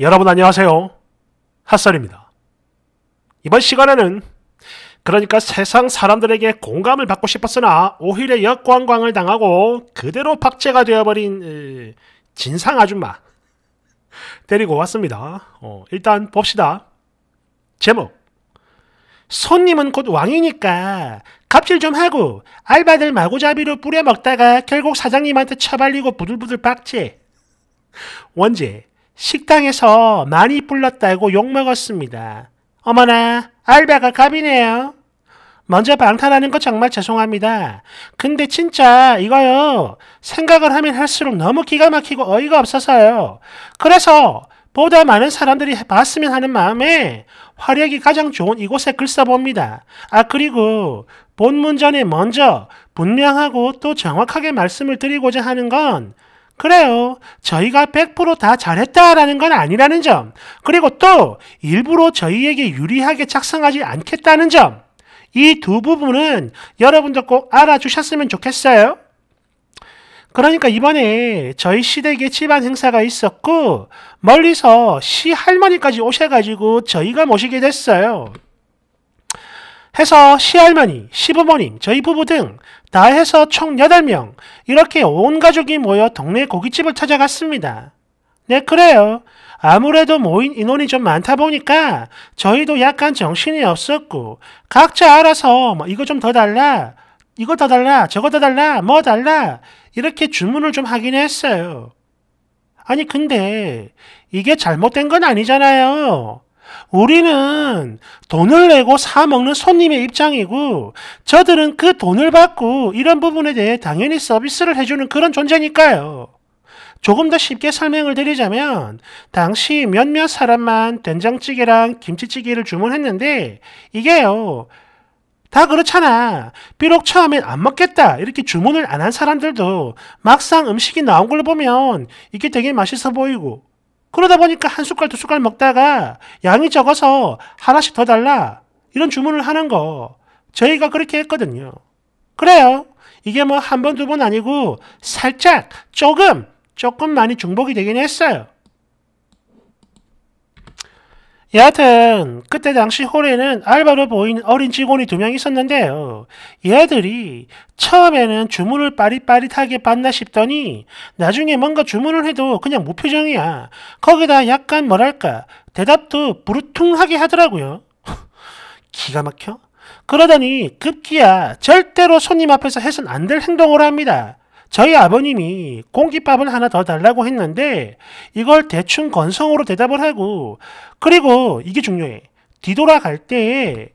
여러분 안녕하세요. 핫설입니다. 이번 시간에는 그러니까 세상 사람들에게 공감을 받고 싶었으나 오히려 역관광을 당하고 그대로 박제가 되어버린 진상 아줌마 데리고 왔습니다. 어, 일단 봅시다. 제목 손님은 곧 왕이니까 갑질 좀 하고 알바들 마구잡이로 뿌려먹다가 결국 사장님한테 처발리고 부들부들 박제 원제 식당에서 많이 불렀다고 욕먹었습니다. 어머나, 알바가 갑이네요. 먼저 방탄하는 거 정말 죄송합니다. 근데 진짜 이거요. 생각을 하면 할수록 너무 기가 막히고 어이가 없어서요. 그래서 보다 많은 사람들이 봤으면 하는 마음에 화력이 가장 좋은 이곳에 글 써봅니다. 아, 그리고 본문 전에 먼저 분명하고 또 정확하게 말씀을 드리고자 하는 건 그래요. 저희가 100%다 잘했다라는 건 아니라는 점. 그리고 또 일부러 저희에게 유리하게 작성하지 않겠다는 점. 이 두 부분은 여러분들꼭 알아주셨으면 좋겠어요. 그러니까 이번에 저희 시댁에 집안 행사가 있었고 멀리서 시 할머니까지 오셔가지고 저희가 모시게 됐어요. 해서 시할머니, 시부모님, 저희 부부 등 다 해서 총 8명 이렇게 온 가족이 모여 동네 고깃집을 찾아갔습니다. 네, 그래요. 아무래도 모인 인원이 좀 많다 보니까 저희도 약간 정신이 없었고 각자 알아서 뭐 이거 좀 더 달라, 이거 더 달라, 저거 더 달라, 뭐 달라 이렇게 주문을 좀 하긴 했어요. 아니 근데 이게 잘못된 건 아니잖아요. 우리는 돈을 내고 사 먹는 손님의 입장이고 저들은 그 돈을 받고 이런 부분에 대해 당연히 서비스를 해주는 그런 존재니까요. 조금 더 쉽게 설명을 드리자면 당시 몇몇 사람만 된장찌개랑 김치찌개를 주문했는데 이게요. 다 그렇잖아. 비록 처음엔 안 먹겠다 이렇게 주문을 안 한 사람들도 막상 음식이 나온 걸 보면 이게 되게 맛있어 보이고 그러다 보니까 한 숟갈 두 숟갈 먹다가 양이 적어서 하나씩 더 달라 이런 주문을 하는 거 저희가 그렇게 했거든요. 그래요. 이게 뭐 한 번 두 번 아니고 살짝 조금 조금 많이 중복이 되긴 했어요. 여하튼 그때 당시 홀에는 알바로 보이는 어린 직원이 두 명 있었는데요. 얘들이 처음에는 주문을 빠릿빠릿하게 받나 싶더니 나중에 뭔가 주문을 해도 그냥 무표정이야. 거기다 약간 뭐랄까 대답도 부르퉁하게 하더라고요. 기가 막혀? 그러더니 급기야 절대로 손님 앞에서 해선 안 될 행동을 합니다. 저희 아버님이 공깃밥을 하나 더 달라고 했는데 이걸 대충 건성으로 대답을 하고 그리고 이게 중요해. 뒤돌아갈 때에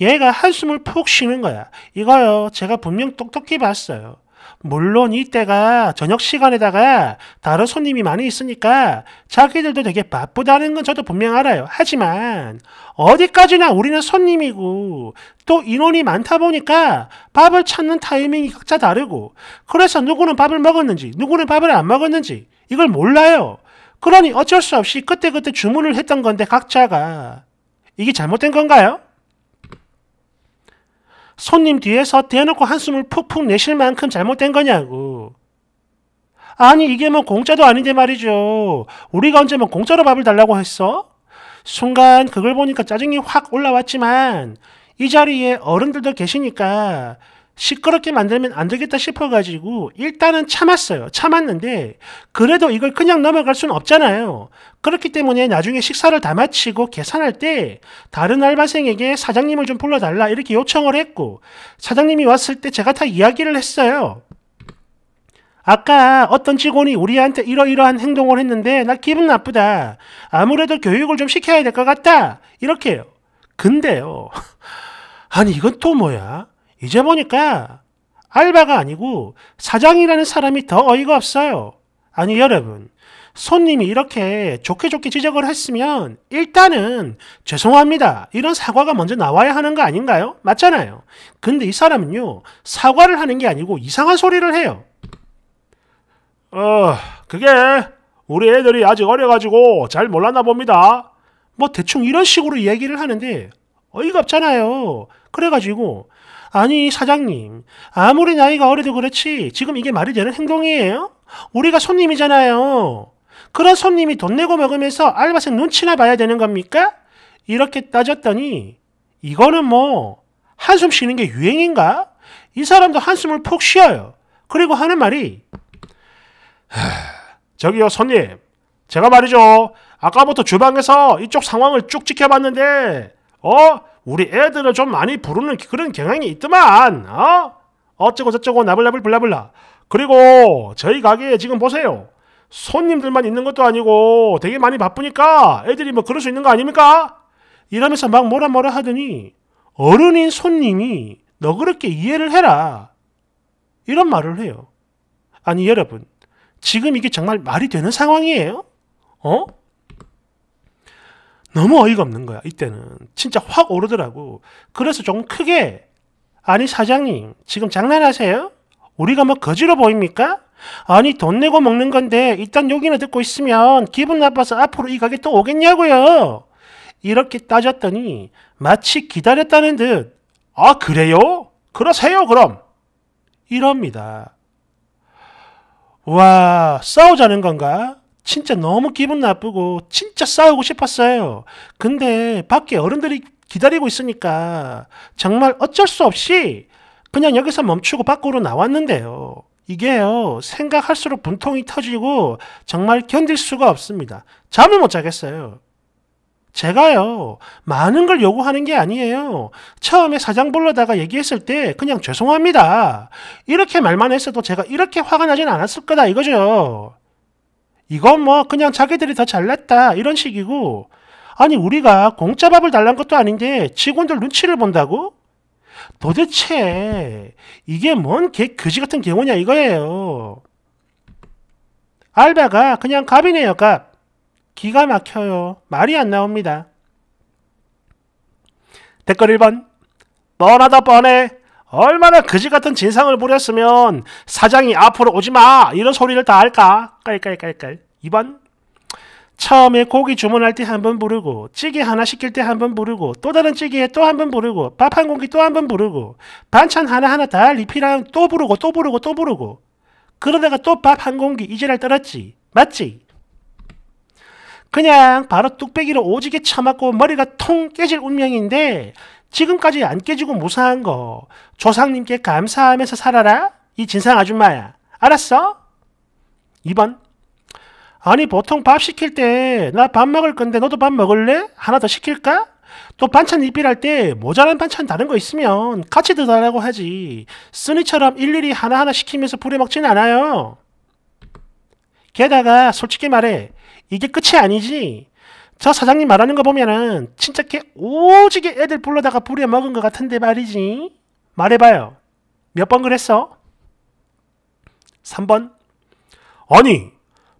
얘가 한숨을 푹 쉬는 거야. 이거요. 제가 분명 똑똑히 봤어요. 물론 이때가 저녁 시간에다가 다른 손님이 많이 있으니까 자기들도 되게 바쁘다는 건 저도 분명 알아요. 하지만 어디까지나 우리는 손님이고 또 인원이 많다 보니까 밥을 찾는 타이밍이 각자 다르고 그래서 누구는 밥을 먹었는지 누구는 밥을 안 먹었는지 이걸 몰라요. 그러니 어쩔 수 없이 그때그때 주문을 했던 건데 각자가 이게 잘못된 건가요? 손님 뒤에서 대놓고 한숨을 푹푹 내실 만큼 잘못된 거냐고. 아니 이게 뭐 공짜도 아닌데 말이죠. 우리가 언제 뭐 공짜로 밥을 달라고 했어? 순간 그걸 보니까 짜증이 확 올라왔지만 이 자리에 어른들도 계시니까 시끄럽게 만들면 안 되겠다 싶어가지고 일단은 참았어요. 참았는데 그래도 이걸 그냥 넘어갈 수는 없잖아요. 그렇기 때문에 나중에 식사를 다 마치고 계산할 때 다른 알바생에게 사장님을 좀 불러달라 이렇게 요청을 했고 사장님이 왔을 때 제가 다 이야기를 했어요. 아까 어떤 직원이 우리한테 이러이러한 행동을 했는데 나 기분 나쁘다. 아무래도 교육을 좀 시켜야 될 것 같다. 이렇게요. 근데요. 아니 이건 또 뭐야? 이제 보니까 알바가 아니고 사장이라는 사람이 더 어이가 없어요. 아니 여러분, 손님이 이렇게 좋게 좋게 지적을 했으면 일단은 죄송합니다. 이런 사과가 먼저 나와야 하는 거 아닌가요? 맞잖아요. 근데 이 사람은요, 사과를 하는 게 아니고 이상한 소리를 해요. 어, 그게 우리 애들이 아직 어려가지고 잘 몰랐나 봅니다. 뭐 대충 이런 식으로 얘기를 하는데 어이가 없잖아요. 그래가지고 아니, 사장님. 아무리 나이가 어려도 그렇지, 지금 이게 말이 되는 행동이에요? 우리가 손님이잖아요. 그런 손님이 돈 내고 먹으면서 알바생 눈치나 봐야 되는 겁니까? 이렇게 따졌더니, 이거는 뭐, 한숨 쉬는 게 유행인가? 이 사람도 한숨을 푹 쉬어요. 그리고 하는 말이, 저기요, 손님. 제가 말이죠. 아까부터 주방에서 이쪽 상황을 쭉 지켜봤는데, 어? 우리 애들을 좀 많이 부르는 그런 경향이 있더만 어? 어쩌고 저쩌고 나블나블 블라블라 그리고 저희 가게에 지금 보세요 손님들만 있는 것도 아니고 되게 많이 바쁘니까 애들이 뭐 그럴 수 있는 거 아닙니까? 이러면서 막 뭐라 뭐라 하더니 어른인 손님이 너 그렇게 이해를 해라 이런 말을 해요 아니 여러분 지금 이게 정말 말이 되는 상황이에요? 어? 너무 어이가 없는 거야, 이때는. 진짜 확 오르더라고. 그래서 조금 크게, 아니, 사장님, 지금 장난하세요? 우리가 뭐 거지로 보입니까? 아니, 돈 내고 먹는 건데, 일단 여기는 듣고 있으면 기분 나빠서 앞으로 이 가게 또 오겠냐고요? 이렇게 따졌더니, 마치 기다렸다는 듯, 아, 그래요? 그러세요, 그럼! 이럽니다. 와, 싸우자는 건가? 진짜 너무 기분 나쁘고 진짜 싸우고 싶었어요. 근데 밖에 어른들이 기다리고 있으니까 정말 어쩔 수 없이 그냥 여기서 멈추고 밖으로 나왔는데요. 이게요, 생각할수록 분통이 터지고 정말 견딜 수가 없습니다. 잠을 못 자겠어요. 제가요, 많은 걸 요구하는 게 아니에요. 처음에 사장 불러다가 얘기했을 때 그냥 죄송합니다. 이렇게 말만 했어도 제가 이렇게 화가 나진 않았을 거다 이거죠. 이건 뭐 그냥 자기들이 더 잘났다 이런 식이고 아니 우리가 공짜 밥을 달란 것도 아닌데 직원들 눈치를 본다고? 도대체 이게 뭔개 그지 같은 경우냐 이거예요. 알바가 그냥 갑이네요 갑. 기가 막혀요. 말이 안 나옵니다. 댓글 1번 뻔하다 뻔해. 얼마나 그지 같은 진상을 부렸으면 사장이 앞으로 오지 마 이런 소리를 다 할까? 깔깔깔깔. 2번 처음에 고기 주문할 때 한 번 부르고 찌개 하나 시킬 때 한 번 부르고 또 다른 찌개에 또 한 번 부르고 밥 한 공기 또 한 번 부르고 반찬 하나하나 다 리필하면 또 부르고 또 부르고 또 부르고 그러다가 또 밥 한 공기 이지랄 떨었지. 맞지? 그냥 바로 뚝배기로 오지게 쳐맞고 머리가 통 깨질 운명인데 지금까지 안 깨지고 무사한 거 조상님께 감사하면서 살아라 이 진상 아줌마야 알았어? 2번 아니 보통 밥 시킬 때 나 밥 먹을 건데 너도 밥 먹을래? 하나 더 시킬까? 또 반찬 입필할때 모자란 반찬 다른 거 있으면 같이 드달라고 하지 쓰니처럼 일일이 하나하나 시키면서 부려먹진 않아요 게다가 솔직히 말해 이게 끝이 아니지 저 사장님 말하는 거 보면은 진짜 개 오지게 애들 불러다가 부려먹은 것 같은데 말이지. 말해봐요. 몇 번 그랬어? 3번. 아니,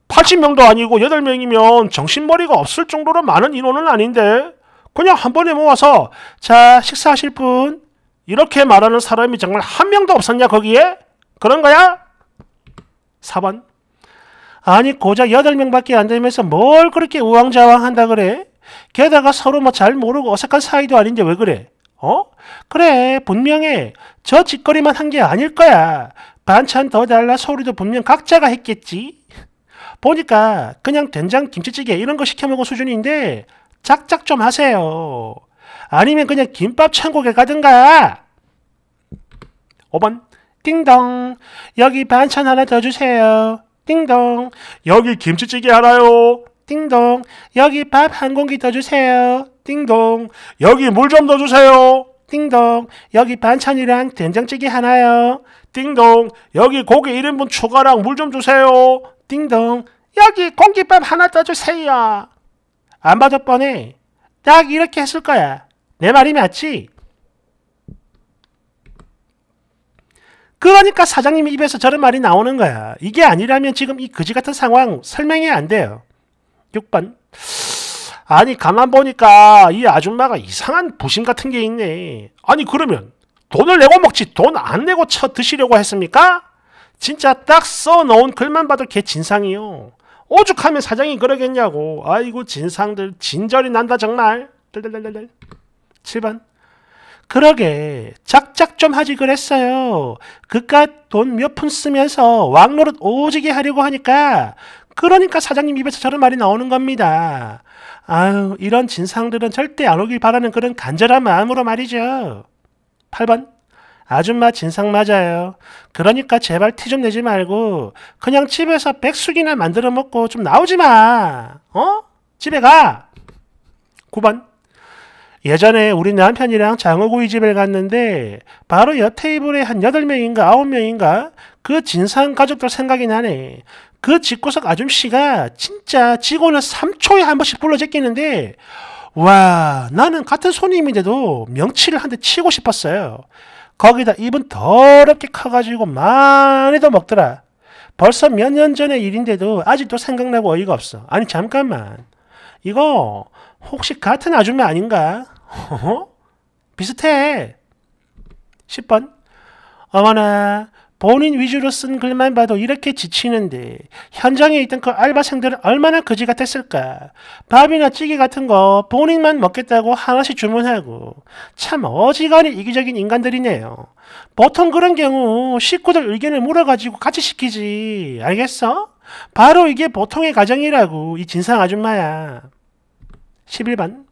80명도 아니고 8명이면 정신머리가 없을 정도로 많은 인원은 아닌데 그냥 한 번에 모아서 자, 식사하실 분 이렇게 말하는 사람이 정말 한 명도 없었냐 거기에? 그런 거야? 4번. 아니 고작 8명밖에 안 되면서 뭘 그렇게 우왕좌왕한다 그래? 게다가 서로 뭐 잘 모르고 어색한 사이도 아닌데 왜 그래? 어? 그래 분명해 저 짓거리만 한 게 아닐 거야 반찬 더 달라 소리도 분명 각자가 했겠지 보니까 그냥 된장 김치찌개 이런 거 시켜 먹은 수준인데 작작 좀 하세요 아니면 그냥 김밥 천국에 가든가 5번 띵동 여기 반찬 하나 더 주세요 띵동. 여기 김치찌개 하나요. 띵동. 여기 밥 한 공기 더 주세요. 띵동. 여기 물 좀 더 주세요. 띵동. 여기 반찬이랑 된장찌개 하나요. 띵동. 여기 고기 1인분 추가랑 물 좀 주세요. 띵동. 여기 공깃밥 하나 더 주세요. 안 받을 뻔해. 딱 이렇게 했을 거야. 내 말이 맞지? 그러니까 사장님 입에서 저런 말이 나오는 거야. 이게 아니라면 지금 이 거지 같은 상황 설명이 안 돼요. 6번. 아니 가만 보니까 이 아줌마가 이상한 부심 같은 게 있네. 아니 그러면 돈을 내고 먹지 돈 안 내고 쳐 드시려고 했습니까? 진짜 딱 써놓은 글만 봐도 개 진상이요. 오죽하면 사장이 그러겠냐고. 아이고 진상들 진절이 난다 정말. 덜덜덜덜. 7번. 그러게 작작 좀 하지 그랬어요. 그깟 돈 몇 푼 쓰면서 왕노릇 오지게 하려고 하니까 그러니까 사장님 입에서 저런 말이 나오는 겁니다. 아유 이런 진상들은 절대 안 오길 바라는 그런 간절한 마음으로 말이죠. 8번 아줌마 진상 맞아요. 그러니까 제발 티 좀 내지 말고 그냥 집에서 백숙이나 만들어 먹고 좀 나오지 마. 어? 집에 가. 9번 예전에 우리 남편이랑 장어구이 집을 갔는데 바로 옆 테이블에 한 8명인가 9명인가 그 진상 가족들 생각이 나네. 그 집구석 아줌씨가 진짜 직원을 3초에 한 번씩 불러 제끼는데 와 나는 같은 손님인데도 명치를 한 대 치고 싶었어요. 거기다 입은 더럽게 커가지고 많이도 먹더라. 벌써 몇 년 전의 일인데도 아직도 생각나고 어이가 없어. 아니 잠깐만. 이거 혹시 그 같은 아줌마 아닌가? 어? 비슷해. 10번. 어머나, 본인 위주로 쓴 글만 봐도 이렇게 지치는데 현장에 있던 그 알바생들은 얼마나 거지 같았을까. 밥이나 찌개 같은 거 본인만 먹겠다고 하나씩 주문하고 참 어지간히 이기적인 인간들이네요. 보통 그런 경우 식구들 의견을 물어가지고 같이 시키지. 알겠어? 바로 이게 보통의 가정이라고 이 진상 아줌마야. 11번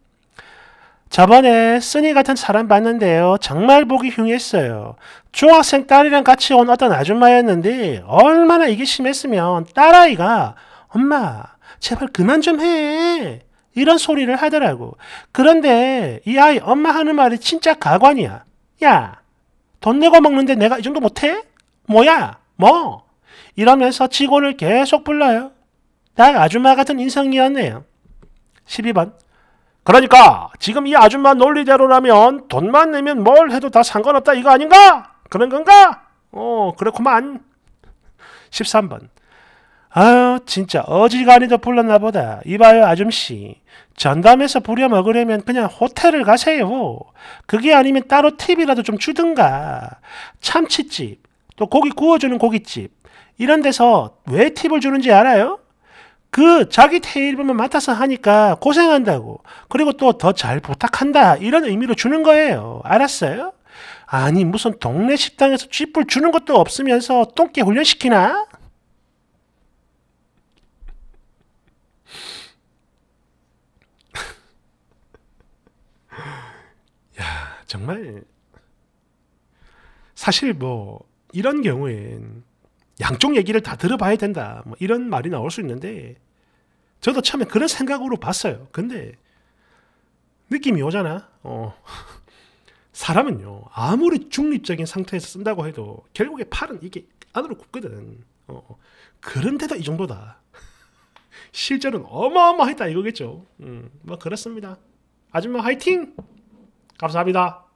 저번에 쓰니 같은 사람 봤는데요. 정말 보기 흉했어요. 중학생 딸이랑 같이 온 어떤 아줌마였는데 얼마나 이게 심했으면 딸아이가 엄마 제발 그만 좀 해. 이런 소리를 하더라고. 그런데 이 아이 엄마 하는 말이 진짜 가관이야. 야, 돈 내고 먹는데 내가 이 정도 못해? 뭐야? 뭐? 이러면서 직원을 계속 불러요. 딱 아줌마 같은 인성이었네요. 12번. 그러니까 지금 이 아줌마 논리대로라면 돈만 내면 뭘 해도 다 상관없다 이거 아닌가? 그런 건가? 어 그렇구만. 13번. 아유 진짜 어지간히도 불렀나 보다. 이봐요 아줌씨. 전담에서 부려먹으려면 그냥 호텔을 가세요. 그게 아니면 따로 팁이라도 좀 주든가. 참치집, 또 고기 구워주는 고깃집, 이런 데서 왜 팁을 주는지 알아요? 그 자기 테이블만 맡아서 하니까 고생한다고 그리고 또 더 잘 부탁한다 이런 의미로 주는 거예요 알았어요? 아니 무슨 동네 식당에서 쥐뿔 주는 것도 없으면서 똥개 훈련시키나? 야 정말 사실 뭐 이런 경우엔 양쪽 얘기를 다 들어봐야 된다. 뭐 이런 말이 나올 수 있는데 저도 처음에 그런 생각으로 봤어요. 근데 느낌이 오잖아. 어. 사람은요 아무리 중립적인 상태에서 쓴다고 해도 결국에 팔은 이게 안으로 굽거든. 어. 그런데도 이 정도다. 실제로는 어마어마했다 이거겠죠. 음, 뭐 그렇습니다. 아줌마 화이팅! 감사합니다.